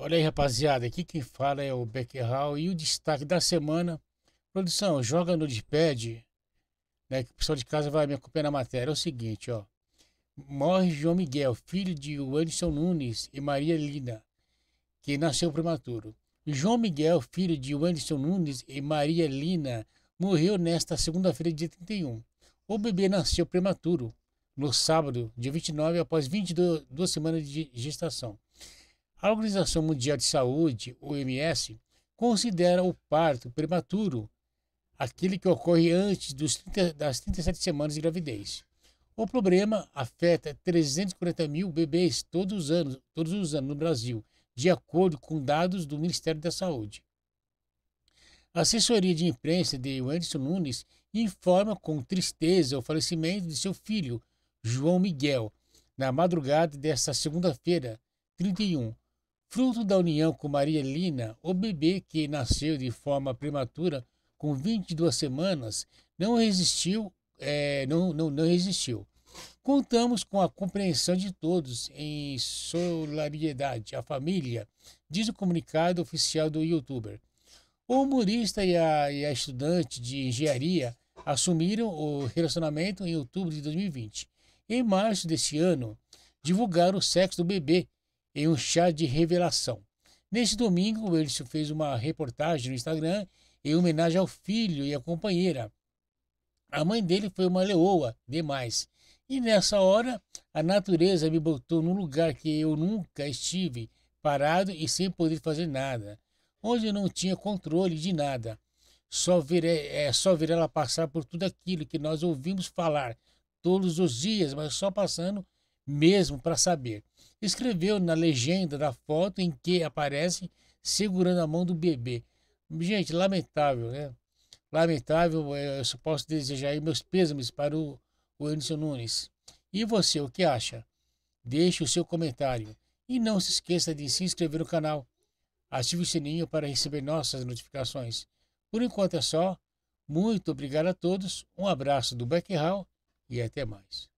Olha aí, rapaziada, aqui quem fala é o Beckerhal e o destaque da semana. Produção, joga no Dispad, né? Que o pessoal de casa vai me acompanhar na matéria. É o seguinte, ó. Morre João Miguel, filho de Wilson Nunes e Maria Lina, que nasceu prematuro. João Miguel, filho de Wilson Nunes e Maria Lina, morreu nesta segunda-feira, dia 31. O bebê nasceu prematuro no sábado, dia 29, após 22 semanas de gestação. A Organização Mundial de Saúde, OMS, considera o parto prematuro aquele que ocorre antes 30, das 37 semanas de gravidez. O problema afeta 340 mil bebês todos os anos, todos os anos no Brasil, de acordo com dados do Ministério da Saúde. A assessoria de imprensa de Anderson Nunes informa com tristeza o falecimento de seu filho, João Miguel, na madrugada desta segunda-feira, 31, Fruto da união com Maria Lina, o bebê que nasceu de forma prematura com 22 semanas não resistiu, é, não, não, não resistiu. Contamos com a compreensão de todos em solidariedade à família, diz o comunicado oficial do youtuber. O humorista e a, e a estudante de engenharia assumiram o relacionamento em outubro de 2020. Em março deste ano, divulgaram o sexo do bebê em um chá de revelação. Neste domingo, ele fez uma reportagem no Instagram em homenagem ao filho e à companheira. A mãe dele foi uma leoa, demais. E nessa hora, a natureza me botou num lugar que eu nunca estive, parado e sem poder fazer nada, onde eu não tinha controle de nada. Só ver, é, é só ver ela passar por tudo aquilo que nós ouvimos falar todos os dias, mas só passando mesmo para saber. Escreveu na legenda da foto em que aparece segurando a mão do bebê. Gente, lamentável, né? Lamentável, é, eu só posso desejar meus pêsames para o, o Nunes. E você, o que acha? Deixe o seu comentário. E não se esqueça de se inscrever no canal. Ative o sininho para receber nossas notificações. Por enquanto é só. Muito obrigado a todos, um abraço do Beck Hall e até mais.